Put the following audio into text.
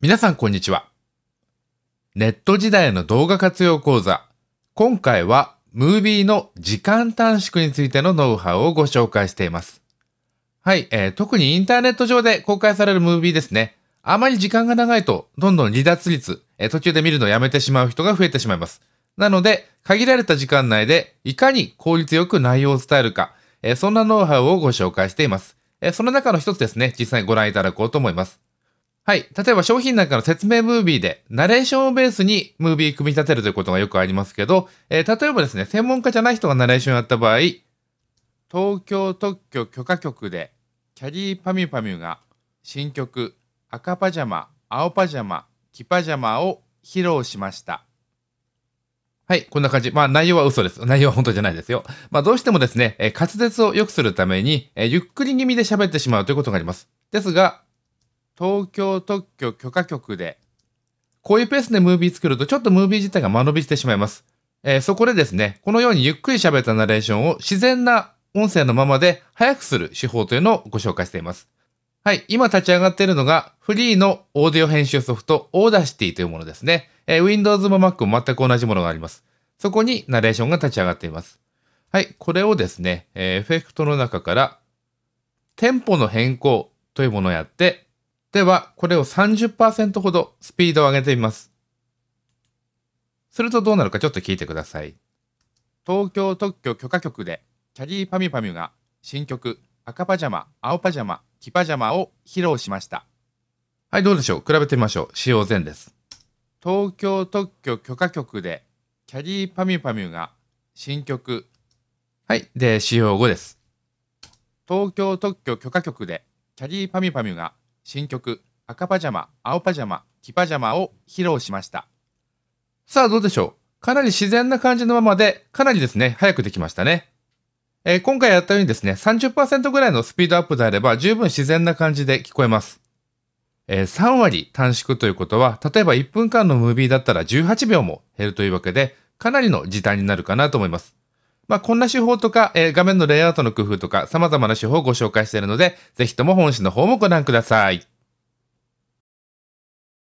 皆さんこんにちは。ネット時代の動画活用講座。今回はムービーの時間短縮についてのノウハウをご紹介しています。はい、えー、特にインターネット上で公開されるムービーですね。あまり時間が長いと、どんどん離脱率、えー、途中で見るのをやめてしまう人が増えてしまいます。なので、限られた時間内で、いかに効率よく内容を伝えるか、えー、そんなノウハウをご紹介しています。えー、その中の一つですね、実際にご覧いただこうと思います。はい。例えば商品なんかの説明ムービーで、ナレーションをベースにムービー組み立てるということがよくありますけど、えー、例えばですね、専門家じゃない人がナレーションやった場合、東京特許許可局で、キャリーパミュパミュが新曲、赤パジャマ、青パジャマ、木パジャマを披露しました。はい、こんな感じ。まあ内容は嘘です。内容は本当じゃないですよ。まあどうしてもですね、えー、滑舌を良くするために、えー、ゆっくり気味で喋ってしまうということがあります。ですが、東京特許許可局で、こういうペースでムービー作るとちょっとムービー自体が間延びしてしまいます。えー、そこでですね、このようにゆっくり喋ったナレーションを自然な音声のままで早くする手法というのをご紹介しています。はい、今立ち上がっているのがフリーのオーディオ編集ソフトオーダーシティというものですね。えー、Windows も Mac も全く同じものがあります。そこにナレーションが立ち上がっています。はい、これをですね、えー、エフェクトの中からテンポの変更というものをやってでは、これを30%ほどスピードを上げてみます。するとどうなるかちょっと聞いてください。東京特許許可局で、キャリーパミパミュが新曲、赤パジャマ、青パジャマ、黄パジャマを披露しました。はい、どうでしょう比べてみましょう。使用前です。東京特許許可局で、キャリーパミパミュが新曲。はい、で、使用後です。東京特許許可局で、キャリーパミパミュが新曲赤パジャマ、青パジャマ、黄パジャマを披露しました。さあどうでしょうかなり自然な感じのままで、かなりですね、早くできましたね。えー、今回やったようにですね、30%ぐらいのスピードアップであれば十分自然な感じで聞こえます。えー、3割短縮ということは、例えば1分間のムービーだったら18秒も減るというわけで、かなりの時短になるかなと思います。まあ、こんな手法とか、えー、画面のレイアウトの工夫とか、様々な手法をご紹介しているので、ぜひとも本誌の方もご覧ください。